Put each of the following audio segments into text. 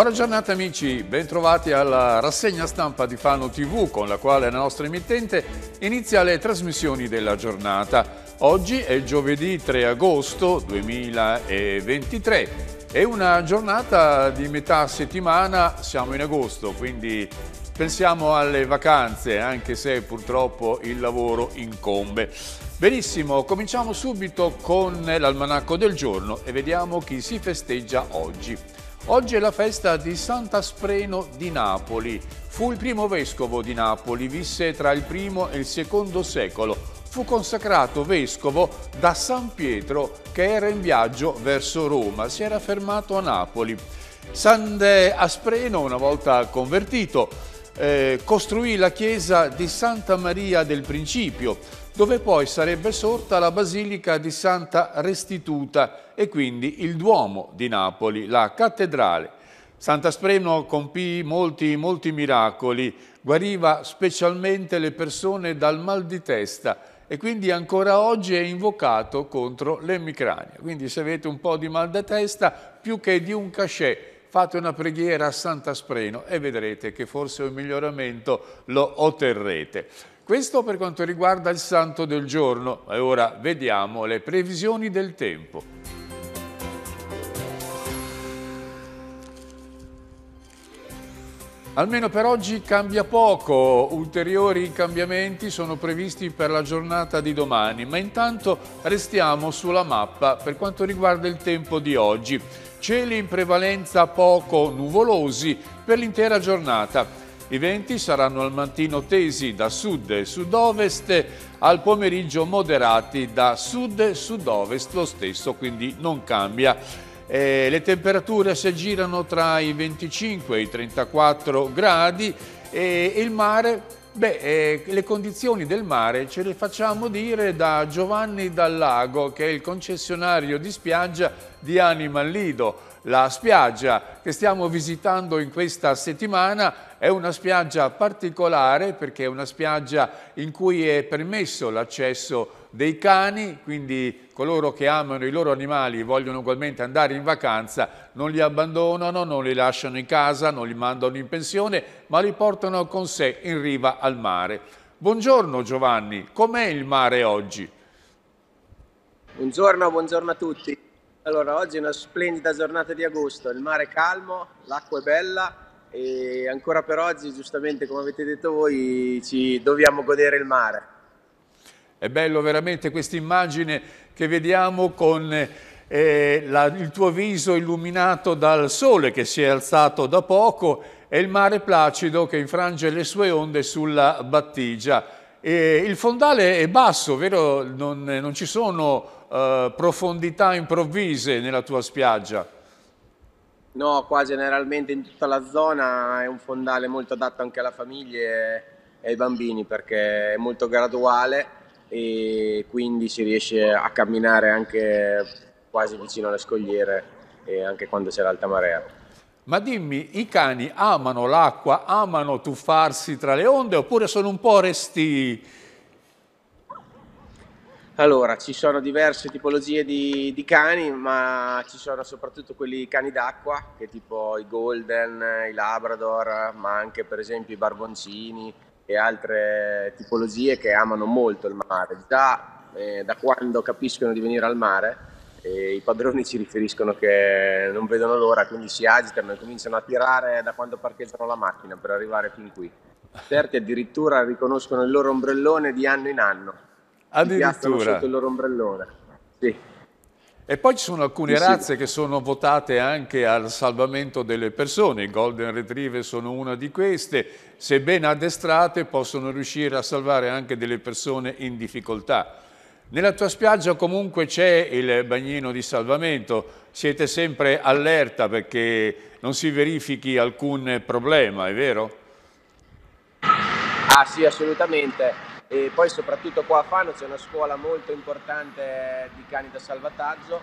Buona giornata amici, bentrovati alla rassegna stampa di Fano TV con la quale la nostra emittente inizia le trasmissioni della giornata. Oggi è giovedì 3 agosto 2023, è una giornata di metà settimana, siamo in agosto quindi Pensiamo alle vacanze, anche se purtroppo il lavoro incombe. Benissimo, cominciamo subito con l'almanacco del giorno e vediamo chi si festeggia oggi. Oggi è la festa di Sant'Aspreno di Napoli. Fu il primo vescovo di Napoli, visse tra il primo e il secondo secolo. Fu consacrato vescovo da San Pietro che era in viaggio verso Roma, si era fermato a Napoli. San Aspreno, una volta convertito, eh, costruì la chiesa di Santa Maria del Principio, dove poi sarebbe sorta la basilica di Santa Restituta e quindi il Duomo di Napoli, la cattedrale. Sant'Aspremo compì molti, molti miracoli, guariva specialmente le persone dal mal di testa e quindi ancora oggi è invocato contro l'emicrania. Quindi se avete un po' di mal di testa, più che di un cachet, fate una preghiera a Santa Spreno e vedrete che forse un miglioramento lo otterrete. Questo per quanto riguarda il santo del giorno e ora vediamo le previsioni del tempo. Almeno per oggi cambia poco, ulteriori cambiamenti sono previsti per la giornata di domani, ma intanto restiamo sulla mappa per quanto riguarda il tempo di oggi. Cieli in prevalenza poco nuvolosi per l'intera giornata. I venti saranno al mattino tesi da sud e sud-ovest, al pomeriggio moderati da sud e sud-ovest lo stesso, quindi non cambia. Eh, le temperature si aggirano tra i 25 e i 34 gradi eh, e il mare Beh, eh, le condizioni del mare ce le facciamo dire da Giovanni Dallago, che è il concessionario di spiaggia di Animal Lido. La spiaggia che stiamo visitando in questa settimana è una spiaggia particolare perché è una spiaggia in cui è permesso l'accesso dei cani, quindi coloro che amano i loro animali e vogliono ugualmente andare in vacanza non li abbandonano, non li lasciano in casa, non li mandano in pensione, ma li portano con sé in riva al mare. Buongiorno Giovanni, com'è il mare oggi? Buongiorno, buongiorno a tutti. Allora, oggi è una splendida giornata di agosto, il mare è calmo, l'acqua è bella, e ancora per oggi, giustamente come avete detto voi, ci dobbiamo godere il mare. È bello veramente questa immagine che vediamo con eh, la, il tuo viso illuminato dal sole che si è alzato da poco e il mare placido che infrange le sue onde sulla battigia. E il fondale è basso, vero? Non, non ci sono eh, profondità improvvise nella tua spiaggia. No, qua generalmente in tutta la zona è un fondale molto adatto anche alla famiglia e, ai bambini perché è molto graduale e quindi si riesce a camminare anche quasi vicino alle scogliere e anche quando c'è l'alta marea. Ma dimmi, i cani amano l'acqua, amano tuffarsi tra le onde oppure sono un po' resti? Allora, ci sono diverse tipologie di, di cani, ma ci sono soprattutto quelli cani d'acqua, che tipo i Golden, i Labrador, ma anche per esempio i Barboncini e altre tipologie che amano molto il mare. Già eh, da quando capiscono di venire al mare, e i padroni ci riferiscono che non vedono l'ora, quindi si agitano e cominciano a tirare da quando parcheggiano la macchina per arrivare fin qui. Certi addirittura riconoscono il loro ombrellone di anno in anno. Addirittura. sotto il loro ombrellone. Sì. E poi ci sono alcune sì, razze sì. che sono votate anche al salvamento delle persone, i Golden Retriever sono una di queste, se ben addestrate possono riuscire a salvare anche delle persone in difficoltà. Nella tua spiaggia comunque c'è il bagnino di salvamento, siete sempre allerta perché non si verifichi alcun problema, è vero? Ah sì, assolutamente. E poi soprattutto qua a Fano c'è una scuola molto importante di cani da salvataggio,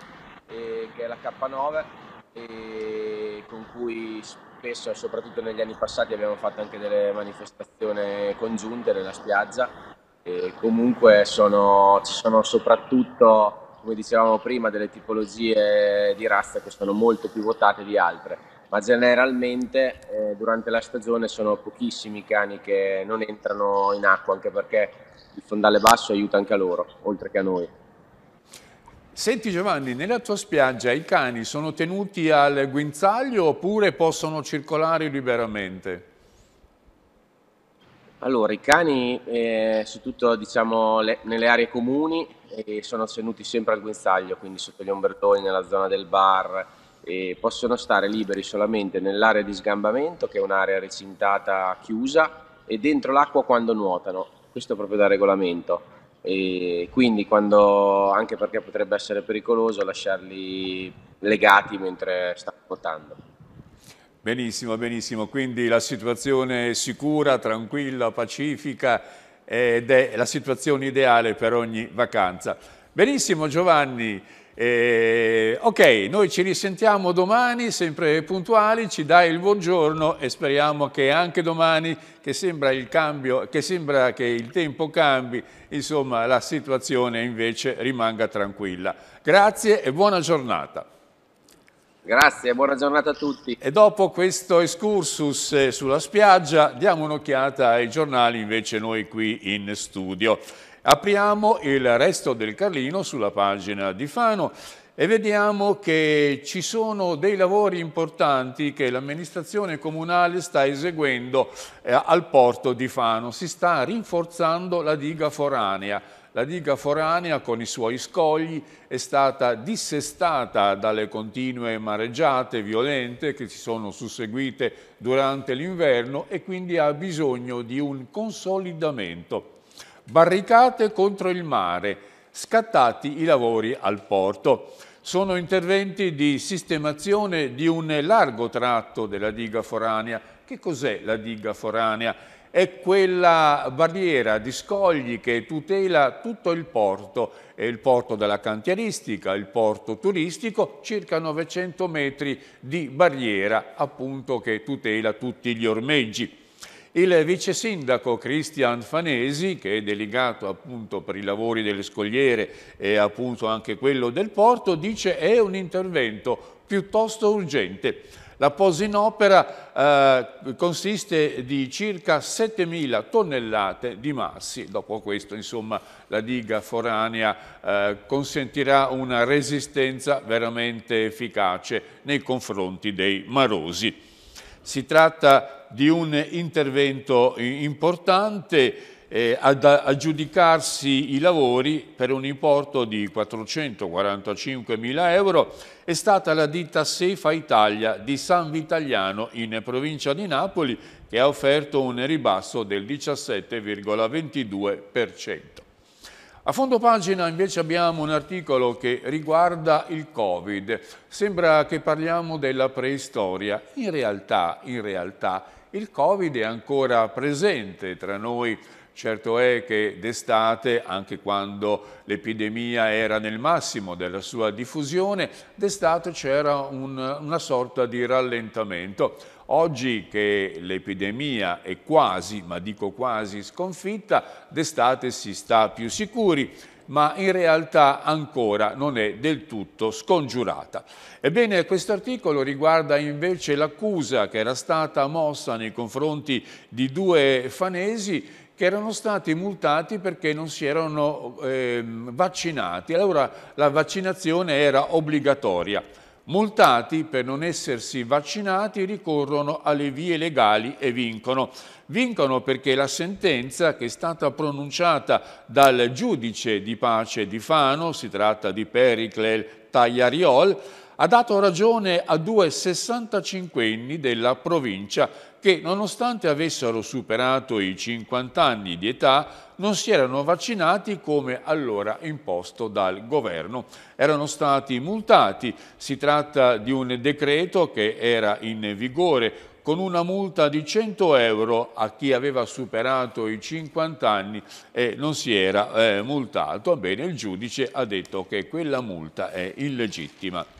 eh, che è la K9, eh, con cui spesso, soprattutto negli anni passati, abbiamo fatto anche delle manifestazioni congiunte nella spiaggia e comunque sono, ci sono soprattutto, come dicevamo prima, delle tipologie di razza che sono molto più votate di altre ma generalmente eh, durante la stagione sono pochissimi i cani che non entrano in acqua, anche perché il fondale basso aiuta anche a loro, oltre che a noi. Senti Giovanni, nella tua spiaggia i cani sono tenuti al guinzaglio oppure possono circolare liberamente? Allora, i cani, ehm, su diciamo le nelle aree comuni, ehm, sono tenuti sempre al guinzaglio, quindi sotto gli ombretoni, nella zona del bar, ehm, possono stare liberi solamente nell'area di sgambamento, che è un'area recintata chiusa, e dentro l'acqua quando nuotano. Questo proprio da regolamento. E quindi quando anche perché potrebbe essere pericoloso lasciarli legati mentre stanno nuotando. Benissimo, benissimo, quindi la situazione è sicura, tranquilla, pacifica ed è la situazione ideale per ogni vacanza. Benissimo Giovanni, eh, ok, noi ci risentiamo domani, sempre puntuali, ci dai il buongiorno e speriamo che anche domani, che sembra, il cambio, che, sembra che il tempo cambi, insomma la situazione invece rimanga tranquilla. Grazie e buona giornata. Grazie, buona giornata a tutti. E dopo questo excursus eh, sulla spiaggia diamo un'occhiata ai giornali invece noi qui in studio. Apriamo il resto del Carlino sulla pagina di Fano e vediamo che ci sono dei lavori importanti che l'amministrazione comunale sta eseguendo eh, al porto di Fano. Si sta rinforzando la diga foranea la diga foranea con i suoi scogli è stata dissestata dalle continue mareggiate violente che si sono susseguite durante l'inverno e quindi ha bisogno di un consolidamento. Barricate contro il mare, scattati i lavori al porto. Sono interventi di sistemazione di un largo tratto della diga foranea. Che cos'è la diga foranea? è quella barriera di scogli che tutela tutto il porto, il porto della cantieristica, il porto turistico, circa 900 metri di barriera appunto che tutela tutti gli ormeggi. Il vice sindaco Cristian Fanesi, che è delegato appunto per i lavori delle scogliere e appunto anche quello del porto, dice che è un intervento piuttosto urgente la posa in opera eh, consiste di circa 7.000 tonnellate di massi. Dopo questo, insomma, la diga foranea eh, consentirà una resistenza veramente efficace nei confronti dei marosi. Si tratta di un intervento importante eh, ad aggiudicarsi i lavori per un importo di 445 mila euro è stata la ditta Sefa Italia di San Vitaliano in provincia di Napoli che ha offerto un ribasso del 17,22%. A fondo pagina invece abbiamo un articolo che riguarda il Covid. Sembra che parliamo della preistoria. In realtà, in realtà, il Covid è ancora presente tra noi Certo è che d'estate, anche quando l'epidemia era nel massimo della sua diffusione, d'estate c'era un, una sorta di rallentamento. Oggi che l'epidemia è quasi, ma dico quasi, sconfitta, d'estate si sta più sicuri ma in realtà ancora non è del tutto scongiurata. Ebbene, questo articolo riguarda invece l'accusa che era stata mossa nei confronti di due fanesi che erano stati multati perché non si erano eh, vaccinati. Allora la vaccinazione era obbligatoria. Multati per non essersi vaccinati ricorrono alle vie legali e vincono. Vincono perché la sentenza che è stata pronunciata dal giudice di pace di Fano, si tratta di Pericle Tagliariol, ha dato ragione a due 65enni della provincia che, nonostante avessero superato i 50 anni di età, non si erano vaccinati come allora imposto dal governo. Erano stati multati, si tratta di un decreto che era in vigore con una multa di 100 euro a chi aveva superato i 50 anni e non si era eh, multato, bene il giudice ha detto che quella multa è illegittima.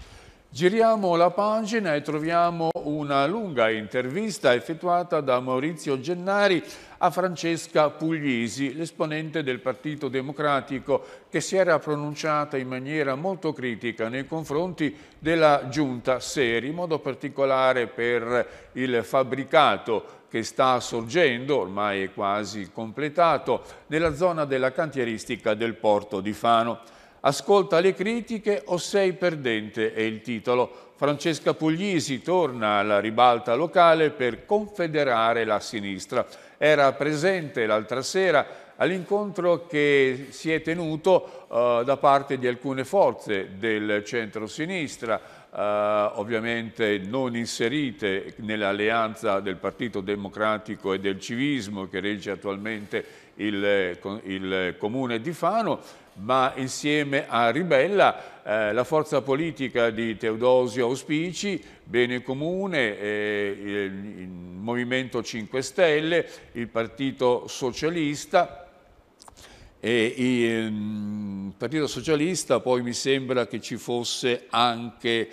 Giriamo la pagina e troviamo una lunga intervista effettuata da Maurizio Gennari a Francesca Puglisi, l'esponente del Partito Democratico che si era pronunciata in maniera molto critica nei confronti della giunta Seri, in modo particolare per il fabbricato che sta sorgendo, ormai è quasi completato, nella zona della cantieristica del porto di Fano. Ascolta le critiche o sei perdente è il titolo. Francesca Puglisi torna alla ribalta locale per confederare la sinistra. Era presente l'altra sera all'incontro che si è tenuto uh, da parte di alcune forze del centro-sinistra, uh, ovviamente non inserite nell'alleanza del Partito Democratico e del Civismo che regge attualmente il, eh, il Comune di Fano, ma insieme a Ribella eh, la forza politica di Teodosio Auspici, Bene Comune, eh, il Movimento 5 Stelle, il Partito Socialista, e il mm, Partito Socialista, poi mi sembra che ci fosse anche,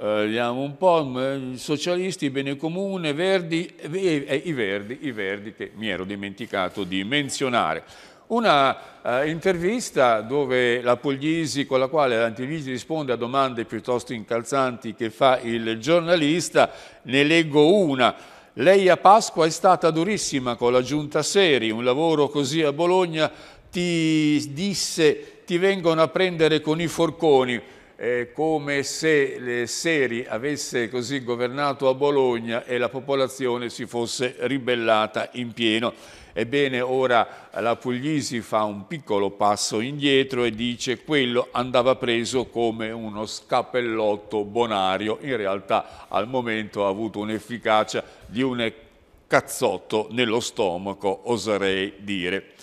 eh, un po', Socialisti, Bene Comune, Verdi, eh, eh, i Verdi, i Verdi che mi ero dimenticato di menzionare. Una eh, intervista dove la Puglisi, con la quale l'Antivisi risponde a domande piuttosto incalzanti che fa il giornalista, ne leggo una. Lei a Pasqua è stata durissima con la giunta Seri, un lavoro così a Bologna ti disse ti vengono a prendere con i forconi. Eh, come se le eh, Seri avesse così governato a Bologna e la popolazione si fosse ribellata in pieno. Ebbene, ora la Puglisi fa un piccolo passo indietro e dice quello andava preso come uno scappellotto bonario. In realtà al momento ha avuto un'efficacia di un cazzotto nello stomaco, oserei dire.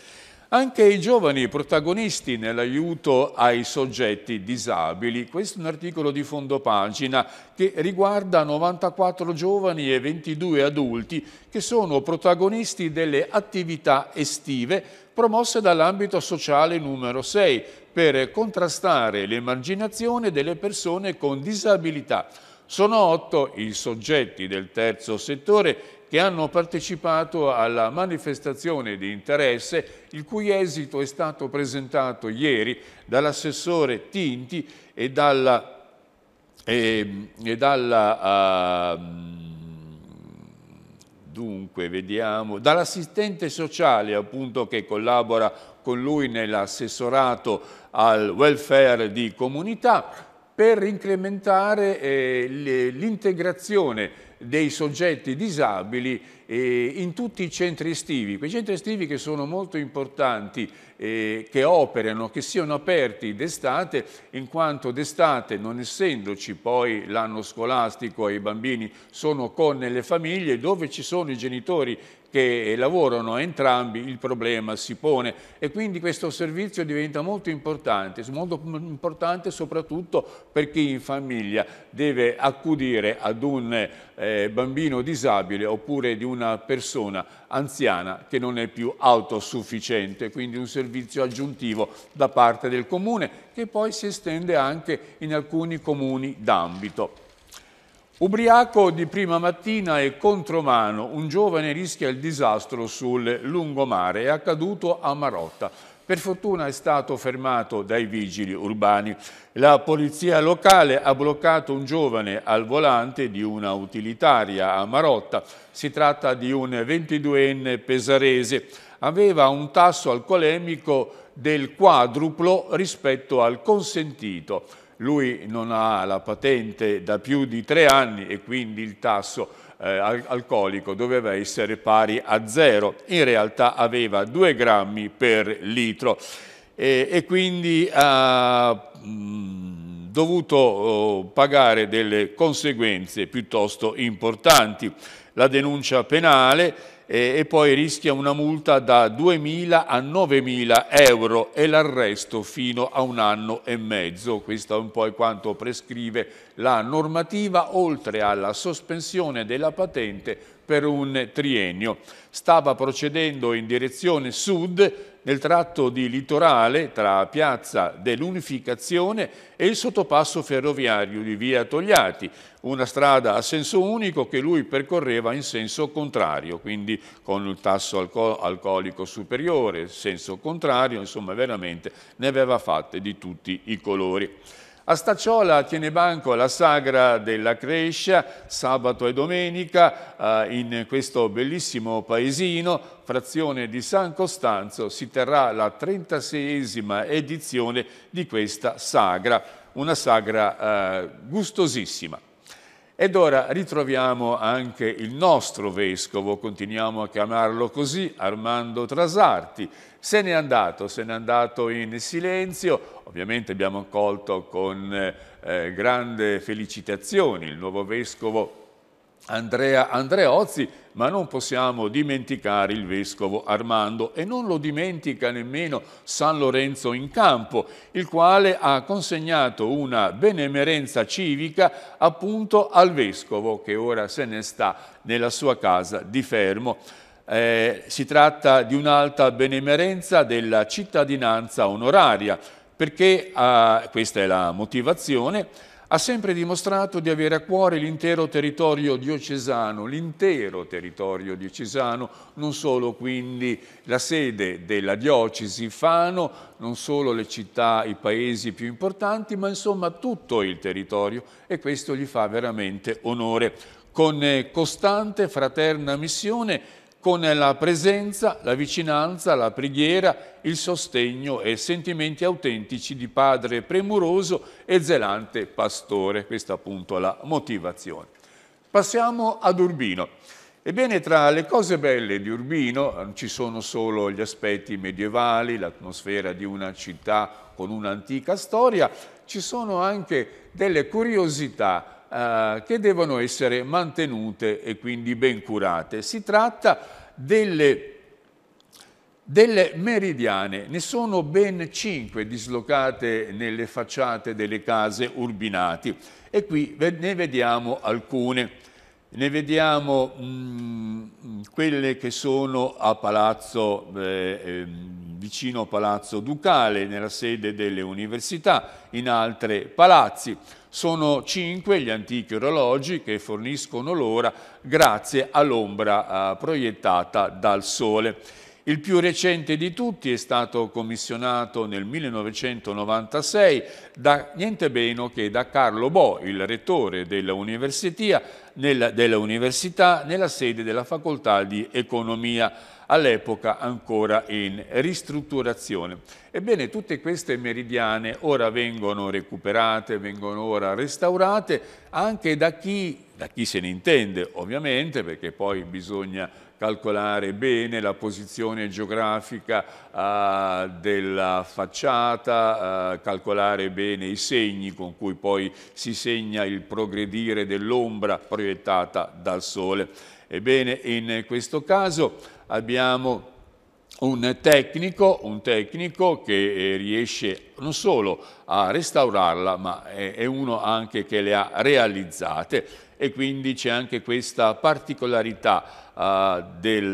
Anche i giovani protagonisti nell'aiuto ai soggetti disabili. Questo è un articolo di fondo pagina che riguarda 94 giovani e 22 adulti che sono protagonisti delle attività estive promosse dall'ambito sociale numero 6 per contrastare l'emarginazione delle persone con disabilità. Sono otto i soggetti del terzo settore che hanno partecipato alla manifestazione di interesse il cui esito è stato presentato ieri dall'assessore Tinti e dalla, e, ehm, e dalla uh, dunque vediamo, dall'assistente sociale appunto che collabora con lui nell'assessorato al welfare di comunità per incrementare eh, l'integrazione dei soggetti disabili eh, in tutti i centri estivi, quei centri estivi che sono molto importanti eh, che operano, che siano aperti d'estate, in quanto d'estate, non essendoci poi l'anno scolastico e i bambini sono con le famiglie, dove ci sono i genitori che lavorano entrambi il problema si pone e quindi questo servizio diventa molto importante, molto importante soprattutto per chi in famiglia deve accudire ad un eh, bambino disabile oppure di una persona anziana che non è più autosufficiente, quindi un servizio servizio aggiuntivo da parte del comune, che poi si estende anche in alcuni comuni d'ambito. Ubriaco di prima mattina e contromano, un giovane rischia il disastro sul lungomare, è accaduto a Marotta. Per fortuna è stato fermato dai vigili urbani. La polizia locale ha bloccato un giovane al volante di una utilitaria a Marotta. Si tratta di un 22enne pesarese. Aveva un tasso alcolemico del quadruplo rispetto al consentito. Lui non ha la patente da più di tre anni e quindi il tasso eh, alcolico doveva essere pari a zero, in realtà aveva 2 grammi per litro e, e quindi ha mh, mm, dovuto oh, pagare delle conseguenze piuttosto importanti. La denuncia penale eh, e poi rischia una multa da 2.000 a 9.000 euro e l'arresto fino a un anno e mezzo. Questo è un po' quanto prescrive la normativa, oltre alla sospensione della patente per un triennio. Stava procedendo in direzione sud nel tratto di litorale tra Piazza dell'Unificazione e il sottopasso ferroviario di Via Togliati, una strada a senso unico che lui percorreva in senso contrario, quindi con il tasso alcol alcolico superiore, senso contrario, insomma veramente ne aveva fatte di tutti i colori. A Stacciola tiene banco la Sagra della Crescia, sabato e domenica, eh, in questo bellissimo paesino, frazione di San Costanzo, si terrà la 36esima edizione di questa sagra, una sagra eh, gustosissima. Ed ora ritroviamo anche il nostro vescovo, continuiamo a chiamarlo così, Armando Trasarti, se n'è andato, se n'è andato in silenzio, ovviamente abbiamo accolto con eh, grande felicitazione il nuovo vescovo Andrea Andreozzi, ma non possiamo dimenticare il vescovo Armando e non lo dimentica nemmeno San Lorenzo in campo, il quale ha consegnato una benemerenza civica appunto al vescovo che ora se ne sta nella sua casa di Fermo. Eh, si tratta di un'alta benemerenza della cittadinanza onoraria, perché, eh, questa è la motivazione, ha sempre dimostrato di avere a cuore l'intero territorio diocesano, l'intero territorio diocesano, non solo quindi la sede della diocesi Fano, non solo le città, i paesi più importanti, ma insomma tutto il territorio e questo gli fa veramente onore. Con eh, costante fraterna missione con la presenza, la vicinanza, la preghiera, il sostegno e sentimenti autentici di padre premuroso e zelante pastore. Questa appunto è la motivazione. Passiamo ad Urbino. Ebbene, tra le cose belle di Urbino non eh, ci sono solo gli aspetti medievali, l'atmosfera di una città con un'antica storia, ci sono anche delle curiosità eh, che devono essere mantenute e quindi ben curate. Si tratta delle, delle meridiane, ne sono ben cinque dislocate nelle facciate delle case urbinati e qui ne vediamo alcune. Ne vediamo mh, mm, quelle che sono a Palazzo, eh, ehm, vicino Palazzo Ducale, nella sede delle università, in altri palazzi. Sono cinque gli antichi orologi che forniscono l'ora grazie all'ombra eh, proiettata dal sole. Il più recente di tutti è stato commissionato nel 1996 da niente meno che da Carlo Bo, il rettore dell'università, nel, dell nella sede della facoltà di economia, all'epoca ancora in ristrutturazione. Ebbene, tutte queste meridiane ora vengono recuperate, vengono ora restaurate anche da chi, da chi se ne intende ovviamente, perché poi bisogna calcolare bene la posizione geografica eh, della facciata, eh, calcolare bene i segni con cui poi si segna il progredire dell'ombra proiettata dal sole. Ebbene, in questo caso abbiamo un tecnico, un tecnico, che eh, riesce non solo a restaurarla, ma è uno anche che le ha realizzate e quindi c'è anche questa particolarità uh, del,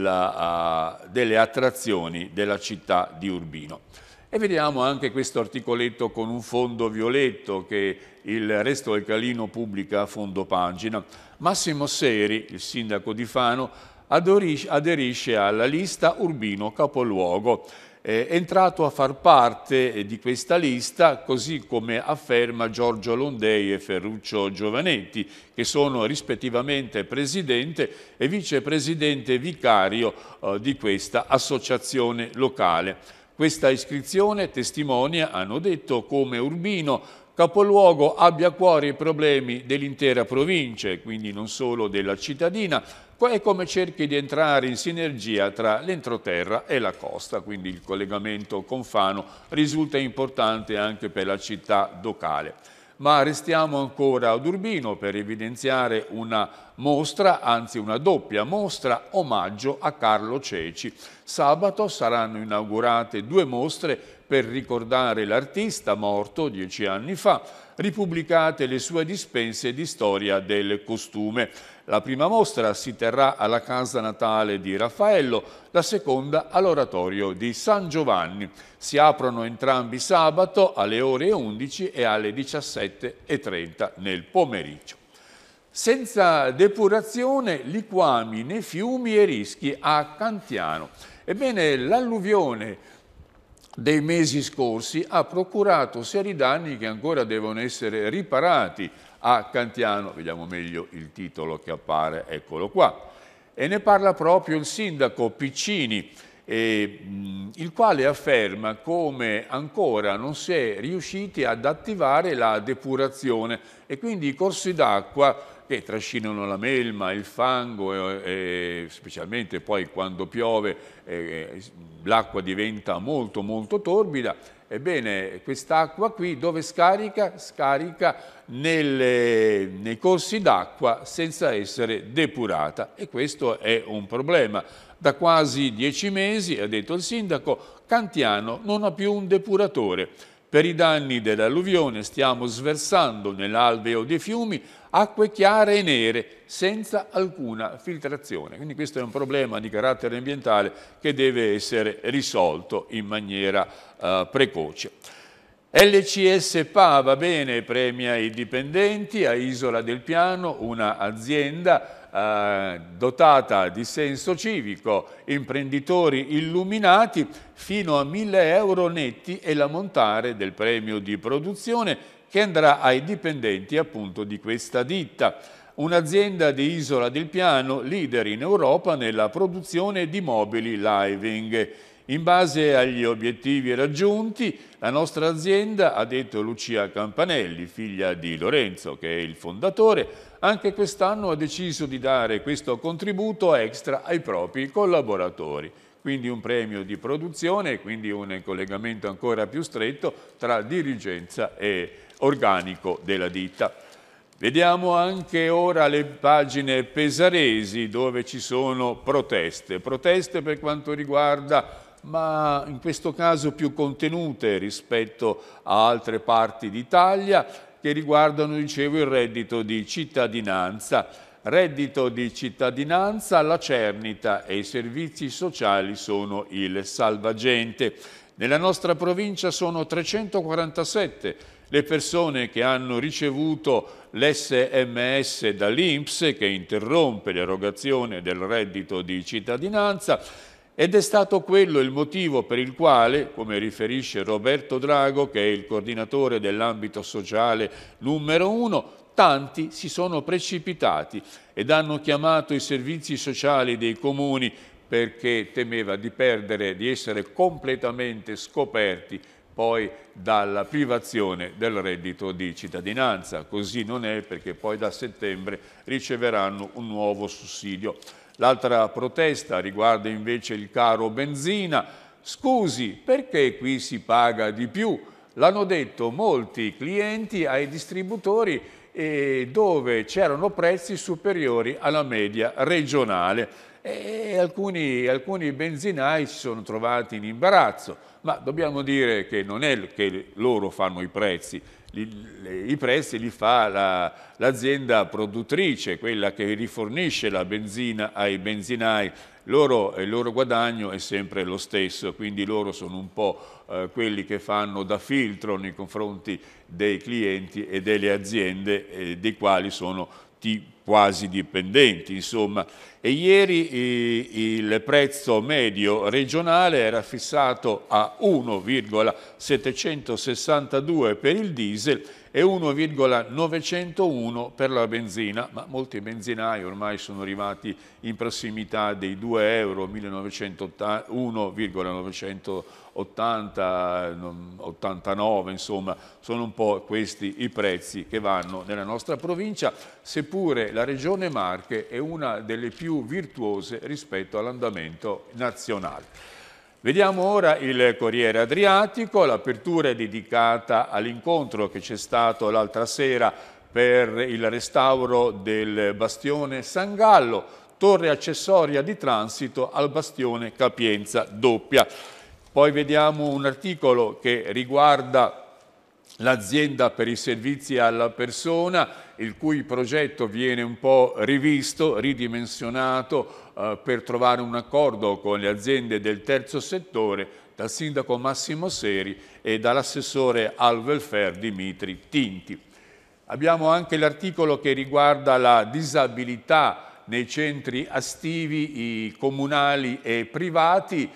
uh, delle attrazioni della città di Urbino. E vediamo anche questo articoletto con un fondo violetto che il resto del Calino pubblica a fondo pagina. Massimo Seri, il sindaco di Fano, aderisce alla lista Urbino Capoluogo eh, entrato a far parte eh, di questa lista, così come afferma Giorgio Londei e Ferruccio Giovanetti, che sono rispettivamente presidente e vicepresidente vicario eh, di questa associazione locale. Questa iscrizione testimonia, hanno detto, come Urbino capoluogo abbia a cuore i problemi dell'intera provincia, quindi non solo della cittadina, e come cerchi di entrare in sinergia tra l'entroterra e la costa, quindi il collegamento con Fano risulta importante anche per la città locale. Ma restiamo ancora ad Urbino per evidenziare una mostra, anzi una doppia mostra, omaggio a Carlo Ceci. Sabato saranno inaugurate due mostre per ricordare l'artista morto dieci anni fa, ripubblicate le sue dispense di storia del costume. La prima mostra si terrà alla casa natale di Raffaello, la seconda all'oratorio di San Giovanni. Si aprono entrambi sabato alle ore 11 e alle 17.30 nel pomeriggio. Senza depurazione liquami nei fiumi e rischi a Cantiano. Ebbene, l'alluvione dei mesi scorsi ha procurato seri danni che ancora devono essere riparati a Cantiano, vediamo meglio il titolo che appare, eccolo qua. E ne parla proprio il sindaco Piccini, eh, il quale afferma come ancora non si è riusciti ad attivare la depurazione e quindi i corsi d'acqua che trascinano la melma, il fango, e, specialmente poi quando piove eh, eh l'acqua diventa molto molto torbida Ebbene, quest'acqua qui dove scarica? Scarica nelle, nei corsi d'acqua senza essere depurata e questo è un problema. Da quasi dieci mesi, ha detto il sindaco, Cantiano non ha più un depuratore. Per i danni dell'alluvione stiamo sversando nell'alveo dei fiumi acque chiare e nere senza alcuna filtrazione. Quindi questo è un problema di carattere ambientale che deve essere risolto in maniera eh, precoce. LCS PA va bene, premia i dipendenti a Isola del Piano, un'azienda eh, dotata di senso civico, imprenditori illuminati, fino a 1000 euro netti e la montare del premio di produzione che andrà ai dipendenti appunto di questa ditta un'azienda di Isola del Piano, leader in Europa nella produzione di mobili living. In base agli obiettivi raggiunti, la nostra azienda, ha detto Lucia Campanelli, figlia di Lorenzo, che è il fondatore, anche quest'anno ha deciso di dare questo contributo extra ai propri collaboratori. Quindi un premio di produzione e quindi un collegamento ancora più stretto tra dirigenza e organico della ditta. Vediamo anche ora le pagine pesaresi dove ci sono proteste, proteste per quanto riguarda ma in questo caso più contenute rispetto a altre parti d'Italia che riguardano, dicevo, il reddito di cittadinanza. Reddito di cittadinanza, la cernita e i servizi sociali sono il salvagente. Nella nostra provincia sono 347 le persone che hanno ricevuto l'SMS dall'Inps che interrompe l'erogazione del reddito di cittadinanza ed è stato quello il motivo per il quale, come riferisce Roberto Drago, che è il coordinatore dell'ambito sociale numero uno, tanti si sono precipitati ed hanno chiamato i servizi sociali dei comuni perché temeva di perdere, di essere completamente scoperti poi dalla privazione del reddito di cittadinanza. Così non è perché poi da settembre riceveranno un nuovo sussidio. L'altra protesta riguarda invece il caro benzina. Scusi, perché qui si paga di più? L'hanno detto molti clienti ai distributori dove c'erano prezzi superiori alla media regionale e alcuni, alcuni, benzinai si sono trovati in imbarazzo, ma dobbiamo dire che non è che loro fanno i prezzi, i prezzi li fa l'azienda la, produttrice, quella che rifornisce la benzina ai benzinai, loro, eh, il loro guadagno è sempre lo stesso, quindi loro sono un po' eh, quelli che fanno da filtro nei confronti dei clienti e delle aziende eh, dei quali sono quasi dipendenti, insomma e ieri il prezzo medio regionale era fissato a 1,762 per il diesel e 1,901 per la benzina, ma molti benzinai ormai sono arrivati in prossimità dei 2 euro, 1,989, insomma sono un po' questi i prezzi che vanno nella nostra provincia, seppure la regione Marche è una delle più virtuose rispetto all'andamento nazionale. Vediamo ora il Corriere Adriatico, l'apertura è dedicata all'incontro che c'è stato l'altra sera per il restauro del bastione San Gallo, torre accessoria di transito al bastione Capienza doppia. Poi vediamo un articolo che riguarda l'azienda per i servizi alla persona, il cui progetto viene un po' rivisto, ridimensionato eh, per trovare un accordo con le aziende del terzo settore dal sindaco Massimo Seri e dall'assessore al welfare Dimitri Tinti. Abbiamo anche l'articolo che riguarda la disabilità nei centri astivi comunali e privati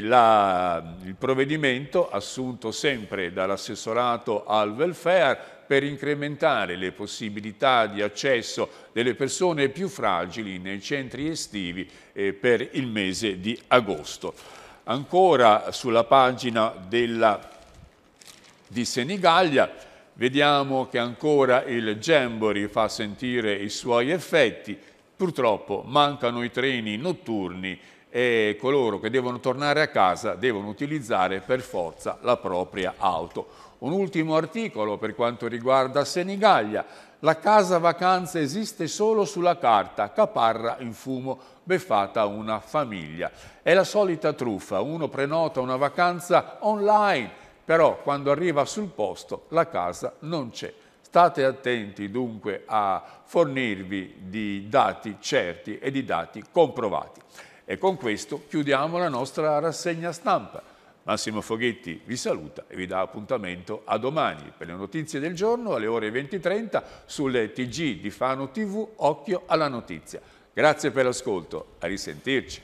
la, il provvedimento assunto sempre dall'assessorato al welfare per incrementare le possibilità di accesso delle persone più fragili nei centri estivi eh, per il mese di agosto. Ancora sulla pagina della, di Senigallia vediamo che ancora il Gembori fa sentire i suoi effetti, purtroppo mancano i treni notturni e coloro che devono tornare a casa devono utilizzare per forza la propria auto. Un ultimo articolo per quanto riguarda Senigallia. La casa vacanza esiste solo sulla carta, caparra in fumo, beffata una famiglia. È la solita truffa, uno prenota una vacanza online, però quando arriva sul posto la casa non c'è. State attenti dunque a fornirvi di dati certi e di dati comprovati. E con questo chiudiamo la nostra rassegna stampa. Massimo Foghetti vi saluta e vi dà appuntamento a domani per le notizie del giorno alle ore 20.30 sulle TG di Fano TV Occhio alla Notizia. Grazie per l'ascolto, a risentirci.